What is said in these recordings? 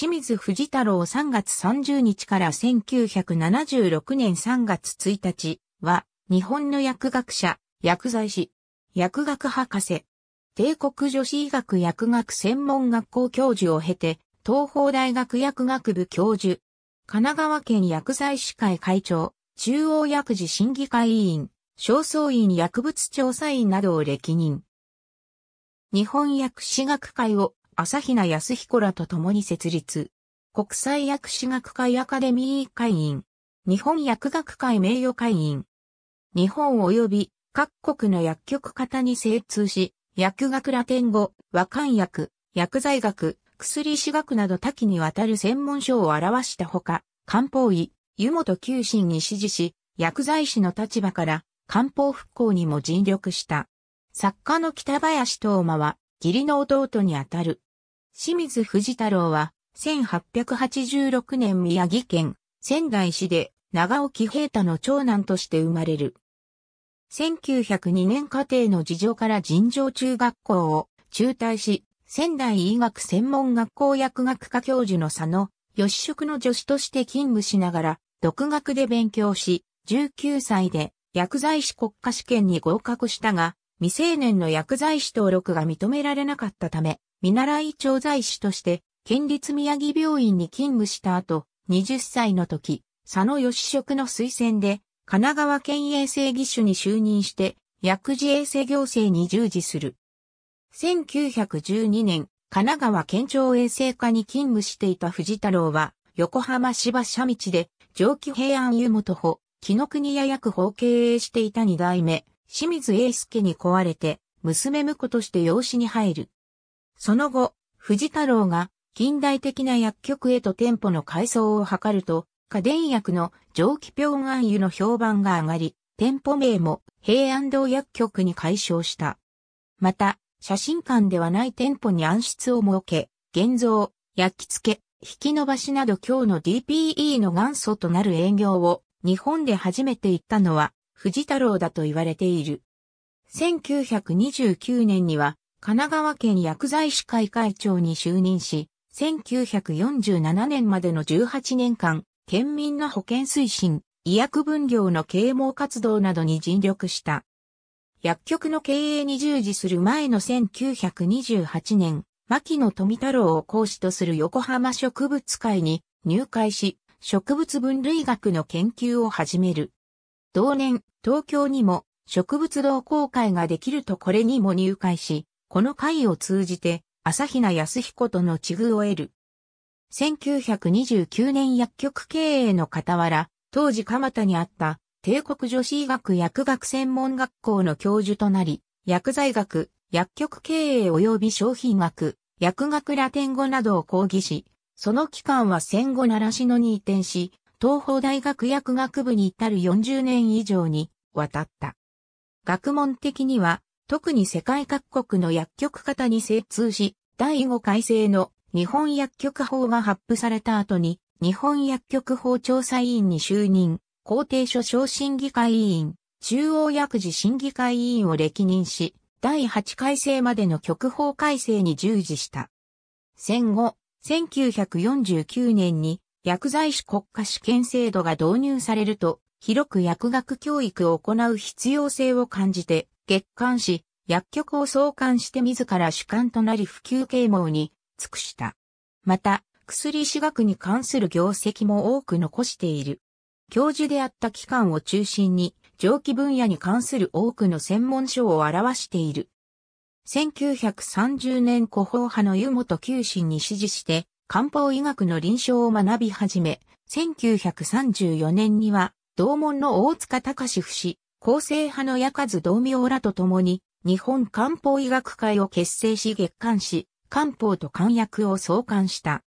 清水藤太郎3月30日から1976年3月1日は、日本の薬学者、薬剤師、薬学博士、帝国女子医学薬学専門学校教授を経て、東邦大学薬学部教授、神奈川県薬剤師会会長、中央薬事審議会委員、正倉院薬物調査員などを歴任。日本薬師学会を朝比奈康彦らと共に設立。国際薬師学会アカデミー会員。日本薬学会名誉会員。日本及び各国の薬局方に精通し、薬学ラテン語、和漢薬、薬剤学、薬史学など多岐にわたる専門書を表したほか、漢方医、湯本九神に支持し、薬剤師の立場から漢方復興にも尽力した。作家の北林東馬は、義理の弟にあたる清水藤太郎は、1886年宮城県仙台市で長尾喜平太の長男として生まれる。1902年家庭の事情から尋常中学校を中退し、仙台医学専門学校薬学科教授の佐野、吉職の助手として勤務しながら、独学で勉強し、19歳で薬剤師国家試験に合格したが、未成年の薬剤師登録が認められなかったため、見習い調剤師として、県立宮城病院に勤務した後、20歳の時、佐野義職の推薦で、神奈川県衛生技師に就任して、薬事衛生行政に従事する。1912年、神奈川県庁衛生課に勤務していた藤太郎は、横浜芝社道で、上記平安湯元保、木の国屋薬法経営していた二代目、清水英介に壊れて、娘婿として養子に入る。その後、藤太郎が近代的な薬局へと店舗の改装を図ると、家電薬の蒸気病安油の評判が上がり、店舗名も平安堂薬局に改称した。また、写真館ではない店舗に暗室を設け、現像、焼き付け、引き伸ばしなど今日の DPE の元祖となる営業を日本で初めて行ったのは藤太郎だと言われている。1929年には神奈川県薬剤師会会長に就任し、1947年までの18年間、県民の保健推進、医薬分業の啓蒙活動などに尽力した。薬局の経営に従事する前の1928年、牧野富太郎を講師とする横浜植物会に入会し、植物分類学の研究を始める。同年、東京にも植物同好会ができるとこれにも入会し、この会を通じて、朝比奈康彦との地遇を得る。1929年薬局経営の傍ら、当時蒲田にあった帝国女子医学薬学専門学校の教授となり、薬剤学、薬局経営及び商品学、薬学ラテン語などを講義し、その期間は戦後習志のに移転し、東方大学薬学部に至る40年以上に渡った。学問的には特に世界各国の薬局方に精通し、第5改正の日本薬局法が発布された後に、日本薬局法調査委員に就任、公定所小審議会委員、中央薬事審議会委員を歴任し、第8改正までの局法改正に従事した。戦後、1949年に薬剤師国家試験制度が導入されると、広く薬学教育を行う必要性を感じて、月刊誌、薬局を創刊して自ら主管となり普及啓蒙に尽くした。また、薬史学に関する業績も多く残している。教授であった機関を中心に、蒸気分野に関する多くの専門書を表している。1930年古法派の湯本九心に支持して、漢方医学の臨床を学び始め、1934年には、同門の大塚隆史不死、厚生派の矢数道明らと共に、日本漢方医学会を結成し月刊誌、漢方と漢薬を創刊した。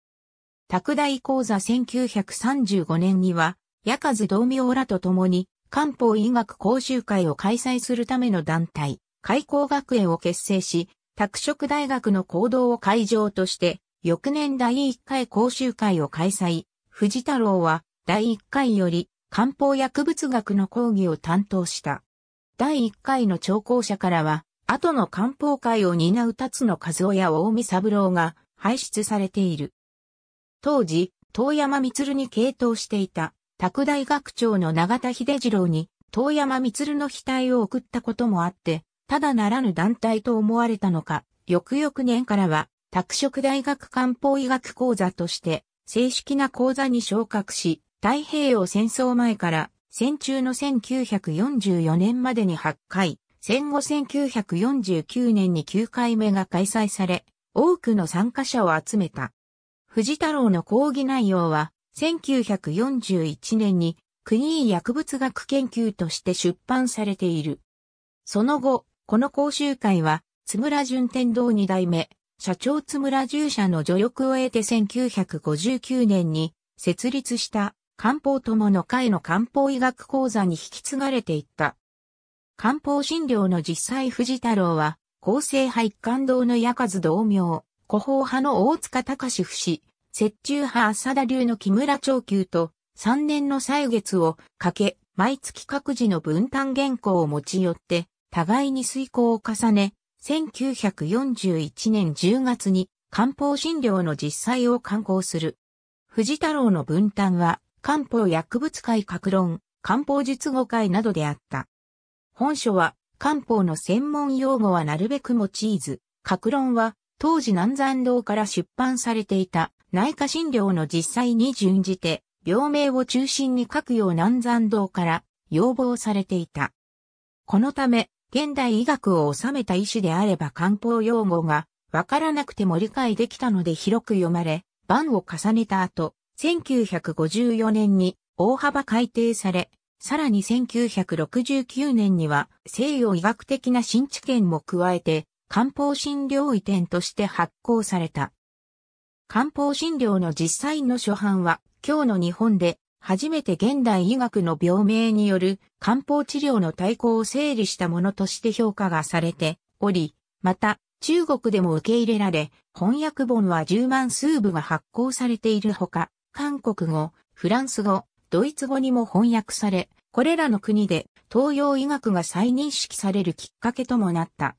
拓大講座1935年には、矢数道明らと共に、漢方医学講習会を開催するための団体、開校学園を結成し、拓殖大学の行動を会場として、翌年第1回講習会を開催。藤太郎は、第1回より、漢方薬物学の講義を担当した。第1回の聴講者からは、後の漢方会を担うの野和夫や大見三郎が輩出されている。当時、遠山光に傾倒していた、拓大学長の永田秀次郎に、遠山光の額を送ったこともあって、ただならぬ団体と思われたのか、翌々年からは、拓殖大学漢方医学講座として、正式な講座に昇格し、太平洋戦争前から戦中の1944年までに8回、戦後1949年に9回目が開催され、多くの参加者を集めた。藤太郎の講義内容は、1941年に国医薬物学研究として出版されている。その後、この講習会は、津村順天堂二代目、社長津村従者の助力を得て1959年に設立した漢方友の会の漢方医学講座に引き継がれていった。漢方診療の実際藤太郎は、厚生一感動の矢数同名、古法派の大塚隆不死、雪中派浅田流の木村長久と、3年の歳月をかけ、毎月各自の分担原稿を持ち寄って、互いに遂行を重ね、1941年10月に漢方診療の実際を刊行する。藤太郎の分担は、漢方薬物会格論、漢方術語会などであった。本書は、漢方の専門用語はなるべく用いず、格論は、当時南山堂から出版されていた内科診療の実際に準じて、病名を中心に書くよう南山堂から要望されていた。このため、現代医学を治めた医師であれば漢方用語がわからなくても理解できたので広く読まれ、番を重ねた後、1954年に大幅改定され、さらに1969年には西洋医学的な新知見も加えて漢方診療移転として発行された。漢方診療の実際の初版は今日の日本で初めて現代医学の病名による漢方治療の対抗を整理したものとして評価がされており、また中国でも受け入れられ、翻訳本は10万数部が発行されているほか、韓国語、フランス語、ドイツ語にも翻訳され、これらの国で東洋医学が再認識されるきっかけともなった。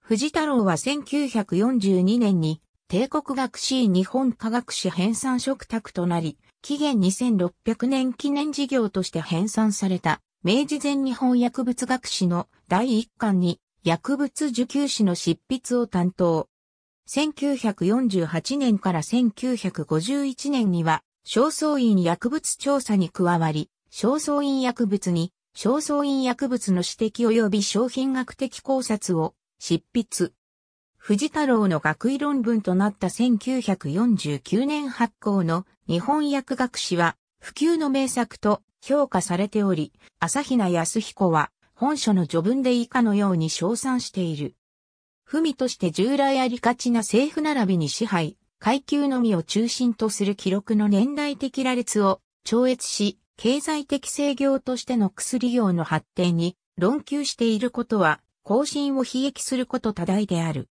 藤太郎は1942年に帝国学士日本科学史編纂嘱託となり、紀元2600年記念事業として編纂された明治前日本薬物学士の第1巻に薬物受給士の執筆を担当。1948年から1951年には、焦燥院薬物調査に加わり、焦燥院薬物に、焦燥院薬物の指摘及び商品学的考察を執筆。藤太郎の学位論文となった1949年発行の日本薬学史は普及の名作と評価されており、朝比奈康彦は本書の序文で以下のように称賛している。文として従来ありがちな政府並びに支配、階級のみを中心とする記録の年代的羅列を超越し、経済的制御としての薬用の発展に論求していることは、後進を悲劇すること多大である。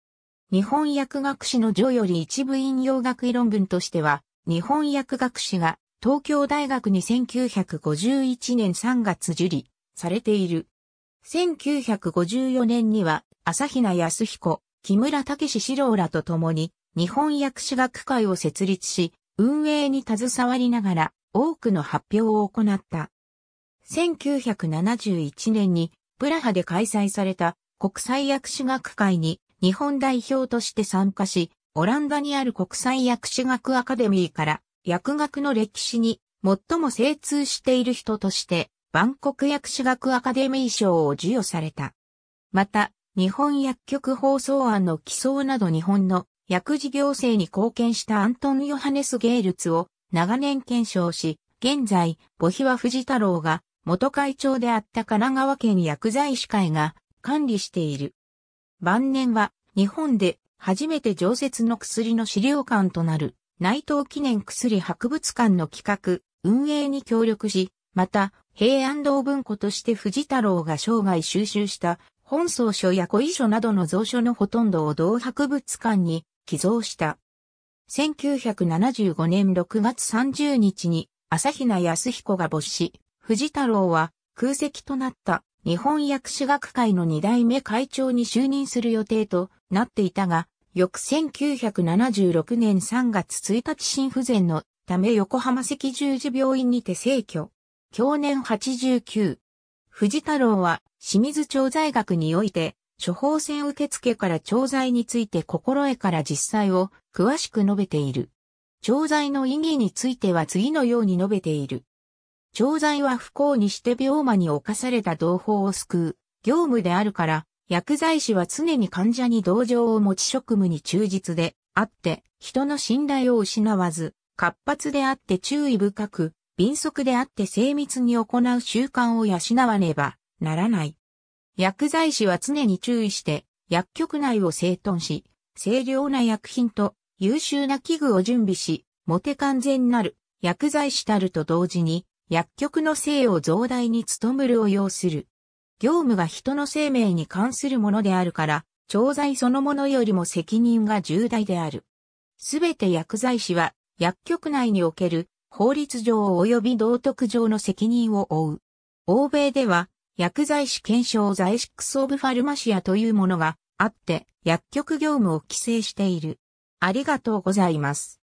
日本薬学士の序より一部引用学位論文としては、日本薬学士が東京大学に1951年3月受理されている。1954年には朝比奈康彦、木村武史郎らと共に、日本薬師学会を設立し、運営に携わりながら、多くの発表を行った。1971年に、プラハで開催された国際薬師学会に日本代表として参加し、オランダにある国際薬師学アカデミーから薬学の歴史に最も精通している人として、万国薬師学アカデミー賞を授与された。また、日本薬局放送案の起草など日本の薬事行政に貢献したアントン・ヨハネス・ゲールツを長年検証し、現在、母妃は藤太郎が元会長であった神奈川県薬剤師会が管理している。晩年は日本で初めて常設の薬の資料館となる内藤記念薬博物館の企画、運営に協力し、また平安堂文庫として藤太郎が生涯収集した本草書や古遺書などの蔵書のほとんどを同博物館に寄贈した。1975年6月30日に朝比奈康彦が没し、藤太郎は空席となった日本薬師学会の二代目会長に就任する予定となっていたが、翌1976年3月1日心不全のため横浜赤十字病院にて逝去。去年89。藤太郎は清水調剤学において、処方箋受付から調剤について心得から実際を詳しく述べている。調剤の意義については次のように述べている。調剤は不幸にして病魔に侵された同胞を救う業務であるから、薬剤師は常に患者に同情を持ち職務に忠実であって、人の信頼を失わず、活発であって注意深く、敏速であって精密に行う習慣を養わねばならない。薬剤師は常に注意して、薬局内を整頓し、清涼な薬品と優秀な器具を準備し、モて完全なる薬剤師たると同時に、薬局の性を増大に努むるを要する。業務が人の生命に関するものであるから、調剤そのものよりも責任が重大である。すべて薬剤師は、薬局内における法律上及び道徳上の責任を負う。欧米では、薬剤師検証剤シックスオブファルマシアというものがあって、薬局業務を規制している。ありがとうございます。